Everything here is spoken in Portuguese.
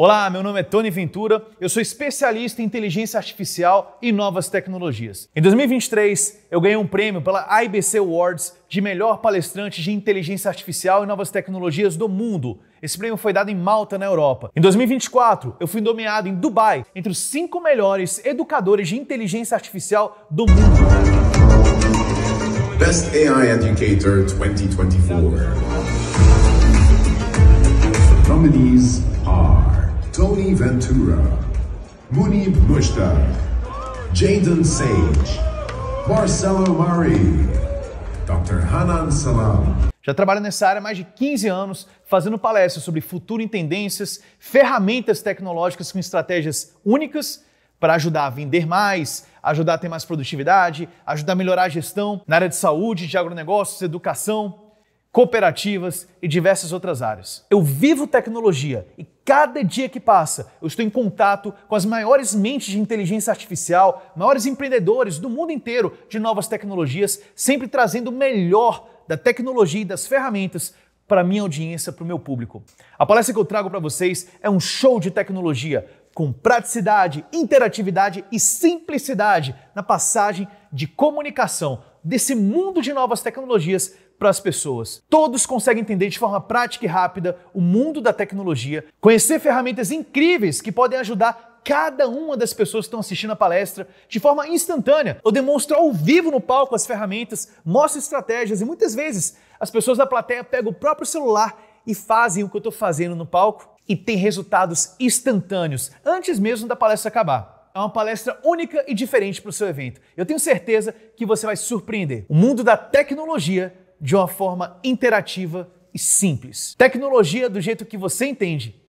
Olá, meu nome é Tony Ventura, eu sou especialista em inteligência artificial e novas tecnologias. Em 2023, eu ganhei um prêmio pela IBC Awards de melhor palestrante de inteligência artificial e novas tecnologias do mundo. Esse prêmio foi dado em Malta, na Europa. Em 2024, eu fui nomeado em Dubai entre os cinco melhores educadores de inteligência artificial do mundo. Best AI Educator 2024. are Ventura, Munib Mushtaq, Jaden Sage, Marcelo Murray, Dr. Hanan Salam. Já trabalho nessa área há mais de 15 anos, fazendo palestras sobre futuro em tendências, ferramentas tecnológicas com estratégias únicas para ajudar a vender mais, ajudar a ter mais produtividade, ajudar a melhorar a gestão na área de saúde, de agronegócios, educação, cooperativas e diversas outras áreas. Eu vivo tecnologia e cada dia que passa eu estou em contato com as maiores mentes de inteligência artificial, maiores empreendedores do mundo inteiro de novas tecnologias, sempre trazendo o melhor da tecnologia e das ferramentas para minha audiência, para o meu público. A palestra que eu trago para vocês é um show de tecnologia com praticidade, interatividade e simplicidade na passagem de comunicação desse mundo de novas tecnologias para as pessoas. Todos conseguem entender de forma prática e rápida o mundo da tecnologia, conhecer ferramentas incríveis que podem ajudar cada uma das pessoas que estão assistindo a palestra de forma instantânea. Eu demonstro ao vivo no palco as ferramentas, mostro estratégias e muitas vezes as pessoas da plateia pegam o próprio celular e fazem o que eu estou fazendo no palco e tem resultados instantâneos antes mesmo da palestra acabar é uma palestra única e diferente para o seu evento. Eu tenho certeza que você vai surpreender o mundo da tecnologia de uma forma interativa e simples. Tecnologia do jeito que você entende